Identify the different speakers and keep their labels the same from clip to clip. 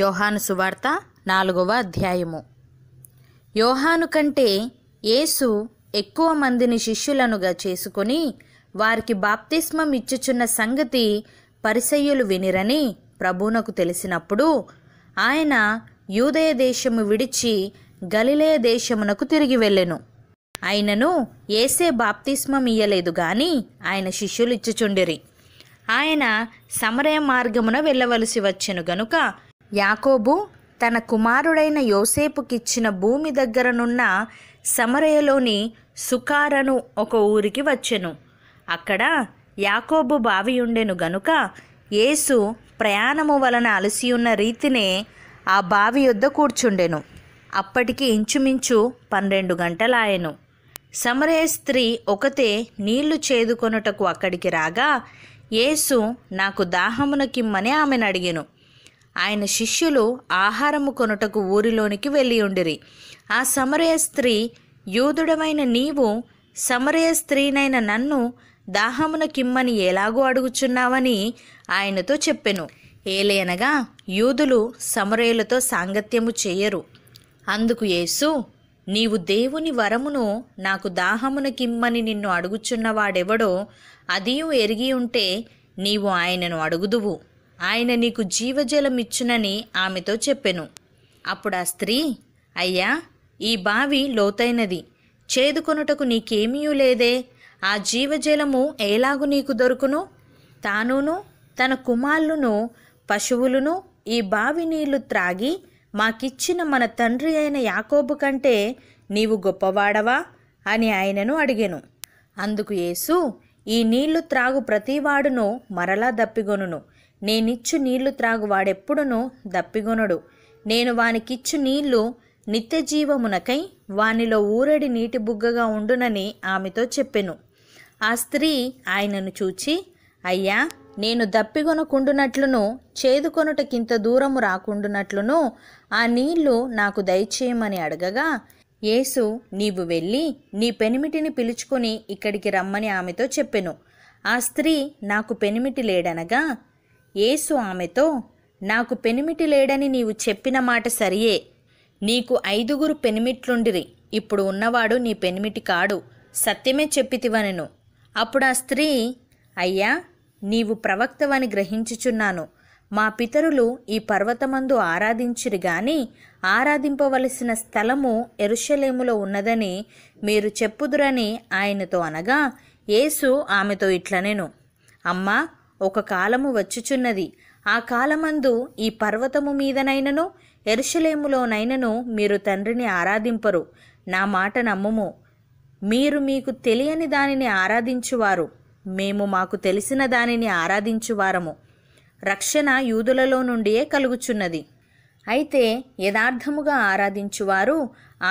Speaker 1: యోహాను సువార్త నాలుగవ అధ్యాయము యోహాను కంటే యేసు ఎక్కువ మందిని శిష్యులనుగా చేసుకుని వారికి బాప్తిస్మం ఇచ్చుచున్న సంగతి పరిసయ్యులు వినిరని ప్రభునకు తెలిసినప్పుడు ఆయన యూదయ దేశము విడిచి గలిలేయ దేశమునకు తిరిగి వెళ్ళెను ఆయనను ఏసే బాప్తిస్మం ఇయ్యలేదు గాని ఆయన శిష్యులు ఇచ్చుచుండిరి ఆయన సమరయ మార్గమున వెళ్ళవలసి వచ్చెను గనుక యాకోబు తన కుమారుడైన యోసేపుకిచ్చిన భూమి దగ్గరనున్న సమరయలోని సుకారను ఒక ఊరికి వచ్చెను అక్కడ యాకోబు బావి ఉండెను గనుక యేసు ప్రయాణము వలన అలసియున్న రీతినే ఆ బావి యొద్ద కూర్చుండెను అప్పటికి ఇంచుమించు పన్నెండు గంటలాయెను సమరయ స్త్రీ ఒకతే నీళ్లు చేదుకొనుటకు అక్కడికి రాగా యేసు నాకు దాహమున కిమ్మని ఆమెను అడిగెను ఆయన శిష్యులు ఆహారము కొనుటకు ఊరిలోనికి వెళ్ళి ఉండిరి ఆ సమరయ స్త్రీ యూదుడమైన నీవు సమరయ స్త్రీనైన నన్ను దాహమున కిమ్మని ఎలాగూ అడుగుచున్నావని ఆయనతో చెప్పెను ఏలేనగా యూదులు సమరయులతో సాంగత్యము చేయరు అందుకు యేసు నీవు దేవుని వరమును నాకు దాహమున కిమ్మని నిన్ను అడుగుచున్నవాడెవడో అదియు ఎరిగి ఉంటే నీవు ఆయనను అడుగుదువు ఆయన నీకు జీవజలం ఇచ్చునని ఆమెతో చెప్పెను అప్పుడు ఆ స్త్రీ అయ్యా ఈ బావి లోతైనది చేదుకొనుటకు నీకేమీ లేదే ఆ జీవజలము ఎలాగు నీకు దొరుకును తానును తన కుమారులను పశువులను ఈ బావి నీళ్లు త్రాగి మాకిచ్చిన మన తండ్రి అయిన యాకోబు కంటే నీవు గొప్పవాడవా అని ఆయనను అడిగాను అందుకు యేసు ఈ నీళ్లు త్రాగు ప్రతివాడును మరలా దప్పిగొనును నేనిచ్చు నీళ్లు త్రాగు వాడెప్పుడునో దప్పిగొనడు నేను వానికిచ్చు నీళ్లు నిత్య జీవమునకై వానిలో ఊరడి నీటి బుగ్గగా ఉండునని ఆమెతో చెప్పెను ఆ స్త్రీ ఆయనను చూచి అయ్యా నేను దప్పిగొనకుండునట్లును చేదుకొనుటకింత దూరము రాకుండునట్లును ఆ నీళ్లు నాకు దయచేయమని అడగగా యేసు నీవు వెళ్ళి నీ పెనిమిటిని పిలుచుకొని ఇక్కడికి రమ్మని ఆమెతో చెప్పెను ఆ స్త్రీ నాకు పెనిమిటి లేడనగా యేసు ఆమెతో నాకు పెనిమిటి లేడని నీవు చెప్పిన మాట సరియే నీకు ఐదుగురు పెనిమిట్లుండిరి ఇప్పుడు ఉన్నవాడు నీ పెనిమిటి కాడు సత్యమే చెప్పితివనెను అప్పుడు ఆ స్త్రీ అయ్యా నీవు ప్రవక్తవని గ్రహించుచున్నాను మా పితరులు ఈ పర్వతమందు ఆరాధించిరి గాని ఆరాధింపవలసిన స్థలము ఎరుషలేములో ఉన్నదని మీరు చెప్పుదురని ఆయనతో అనగా యేసు ఆమెతో ఇట్లనెను అమ్మా ఒక కాలము వచ్చుచున్నది ఆ కాలమందు ఈ పర్వతము మీదనైనను ఎరుషలేములోనైనను మీరు తండ్రిని ఆరాధింపరు నా మాట నమ్ముము మీరు మీకు తెలియని దానిని ఆరాధించువారు మేము మాకు తెలిసిన దానిని ఆరాధించువారము రక్షణ యూదులలో నుండియే కలుగుచున్నది అయితే యథార్థముగా ఆరాధించువారు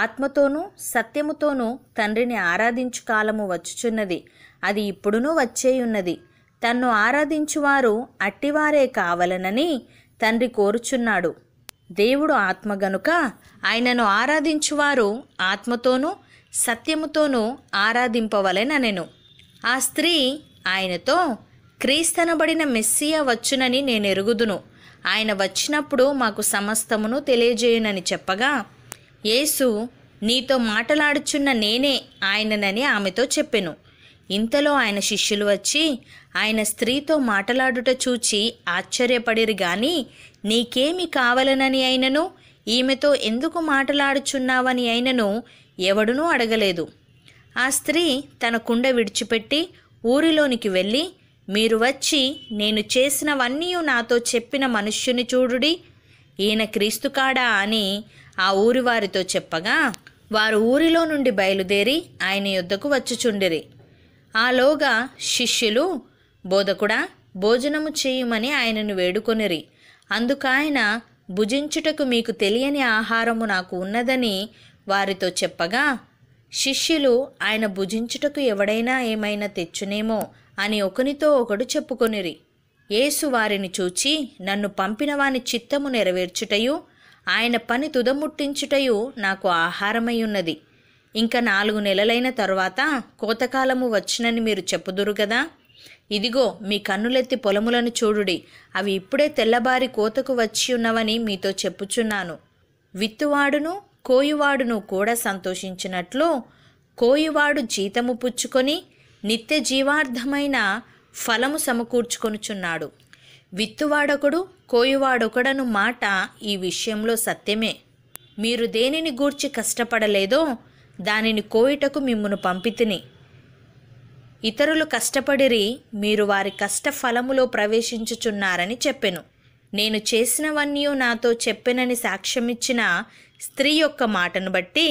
Speaker 1: ఆత్మతోనూ సత్యముతోనూ తండ్రిని ఆరాధించు కాలము వచ్చుచున్నది అది ఇప్పుడునూ వచ్చేయున్నది తన్ను ఆరాధించువారు అట్టివారే కావలనని తండ్రి కోరుచున్నాడు దేవుడు ఆత్మ గనుక ఆయనను ఆరాధించువారు ఆత్మతోనూ సత్యముతోనూ ఆరాధింపవలెననెను ఆ స్త్రీ ఆయనతో క్రీస్తనబడిన మెస్సియ వచ్చునని నేను ఎరుగుదును ఆయన వచ్చినప్పుడు మాకు సమస్తమును తెలియజేయునని చెప్పగా యేసు నీతో మాటలాడుచున్న నేనే ఆయననని ఆమెతో చెప్పెను ఇంతలో ఆయన శిష్యులు వచ్చి ఆయన స్త్రీతో మాటలాడుట చూచి ఆశ్చర్యపడిరు గాని నీకేమి కావలనని అయినను ఈమెతో ఎందుకు మాటలాడుచున్నావని అయినను ఎవడునూ అడగలేదు ఆ స్త్రీ తన కుండ విడిచిపెట్టి ఊరిలోనికి వెళ్ళి మీరు వచ్చి నేను చేసినవన్నీ నాతో చెప్పిన మనుష్యుని చూడుడి ఈయన క్రీస్తు కాడా అని ఆ ఊరి వారితో చెప్పగా వారు ఊరిలో నుండి బయలుదేరి ఆయన యుద్ధకు వచ్చుచుండిరి ఆలోగా శిష్యులు బోధకుడా భోజనము చేయుమని ఆయనను వేడుకొనిరి అందుకాయన భుజించుటకు మీకు తెలియని ఆహారము నాకు ఉన్నదని వారితో చెప్పగా శిష్యులు ఆయన భుజించుటకు ఎవడైనా ఏమైనా తెచ్చునేమో అని ఒకనితో ఒకడు చెప్పుకొనిరి యేసు వారిని చూచి నన్ను పంపిన వాని చిత్తము నెరవేర్చుటయు ఆయన పని తుదముట్టించుటయు నాకు ఆహారమై ఉన్నది ఇంకా నాలుగు నెలలైన తరువాత కోతకాలము వచ్చినని మీరు చెప్పుదురు కదా ఇదిగో మీ కన్నులెత్తి పొలములను చూడుడి అవి ఇప్పుడే తెల్లబారి కోతకు వచ్చి ఉన్నవని మీతో చెప్పుచున్నాను విత్తువాడును కోయువాడును కూడా సంతోషించినట్లు కోయువాడు జీతము పుచ్చుకొని నిత్య జీవార్థమైన ఫలము సమకూర్చుకొనుచున్నాడు విత్తువాడొకడు కోయువాడొకడను మాట ఈ విషయంలో సత్యమే మీరు దేనిని గూర్చి కష్టపడలేదో దానిని కోయుటకు మిమ్మును పంపితిని ఇతరులు కష్టపడిరి మీరు వారి కష్టఫలములో ప్రవేశించుచున్నారని చెప్పెను నేను చేసినవన్నీ నాతో చెప్పెనని సాక్ష్యమిచ్చిన స్త్రీ యొక్క మాటను బట్టి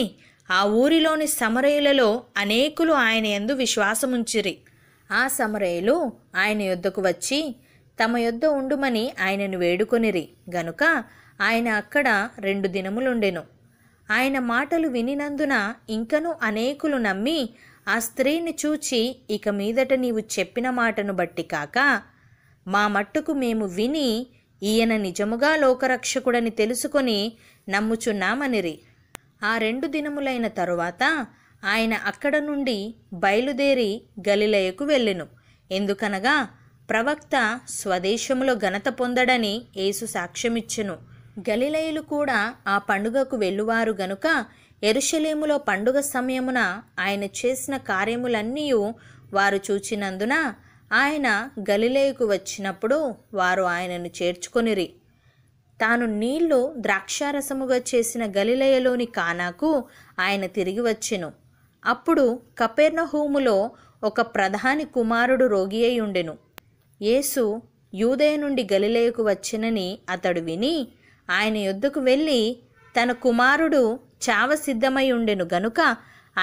Speaker 1: ఆ ఊరిలోని సమరయులలో అనేకులు ఆయన ఎందు విశ్వాసముంచిరి ఆ సమరయులు ఆయన యొద్దకు వచ్చి తమ యొద్ద ఉండుమని ఆయనను వేడుకొనిరి గనుక ఆయన అక్కడ రెండు దినములుండెను ఆయన మాటలు వినినందున ఇంకనూ అనేకులు నమ్మి ఆ స్త్రీని చూచి ఇక మీదట నీవు చెప్పిన మాటను బట్టి కాక మా మట్టుకు మేము విని ఈయన నిజముగా లోకరక్షకుడని తెలుసుకొని నమ్ముచున్నామనిరి ఆ రెండు దినములైన తరువాత ఆయన అక్కడ నుండి బయలుదేరి గలిలయకు వెళ్ళెను ఎందుకనగా ప్రవక్త స్వదేశములో ఘనత పొందడని యేసు సాక్ష్యమిచ్చెను గలిలయులు కూడా ఆ పండుగకు వెళ్ళువారు గనుక ఎరుషలేములో పండుగ సమయమున ఆయన చేసిన కార్యములన్నీ వారు చూచినందున ఆయన గలిలేయకు వచ్చినప్పుడు వారు ఆయనను చేర్చుకొనిరి తాను నీళ్లు ద్రాక్షారసముగా చేసిన గలిలయలోని కానాకు ఆయన తిరిగి వచ్చెను అప్పుడు కపెర్నహూములో ఒక ప్రధాని కుమారుడు రోగి అయి ఉండెను యేసు యూదయ నుండి గలిలయకు వచ్చినని అతడు విని ఆయన యొద్దకు వెళ్ళి తన కుమారుడు చావ సిద్ధమై ఉండెను గనుక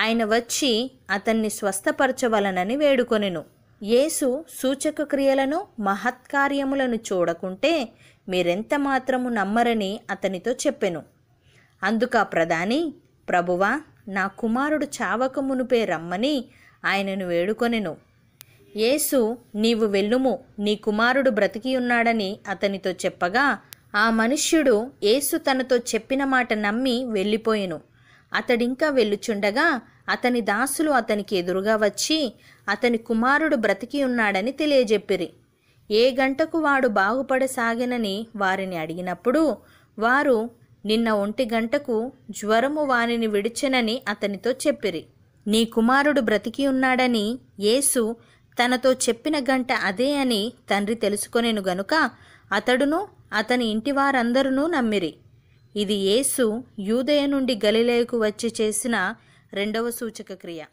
Speaker 1: ఆయన వచ్చి అతన్ని స్వస్థపరచవలనని వేడుకొనెను యేసు సూచక క్రియలను మహత్కార్యములను చూడకుంటే మీరెంత మాత్రము నమ్మరని అతనితో చెప్పెను అందుక ప్రధాని ప్రభువా నా కుమారుడు చావక మునుపే రమ్మని ఆయనను వేడుకొనెను యేసు నీవు వెళ్ళుము నీ కుమారుడు బ్రతికి ఉన్నాడని అతనితో చెప్పగా ఆ మనుష్యుడు యేసు తనతో చెప్పిన మాట నమ్మి వెళ్ళిపోయెను అతడింకా వెళ్ళుచుండగా అతని దాసులు అతనికి ఎదురుగా వచ్చి అతని కుమారుడు బ్రతికి ఉన్నాడని తెలియజెప్పిరి ఏ గంటకు వాడు బాగుపడసాగినని వారిని అడిగినప్పుడు వారు నిన్న ఒంటి గంటకు జ్వరము వానిని విడిచెనని అతనితో చెప్పిరి నీ కుమారుడు బ్రతికి ఉన్నాడని యేసు తనతో చెప్పిన గంట అదే అని తండ్రి తెలుసుకొనేను గనుక అతడును అతని వారందరూ నమ్మిరి ఇది యేసు యూదయ నుండి గలిలయకు వచ్చి చేసిన రెండవ సూచక క్రియ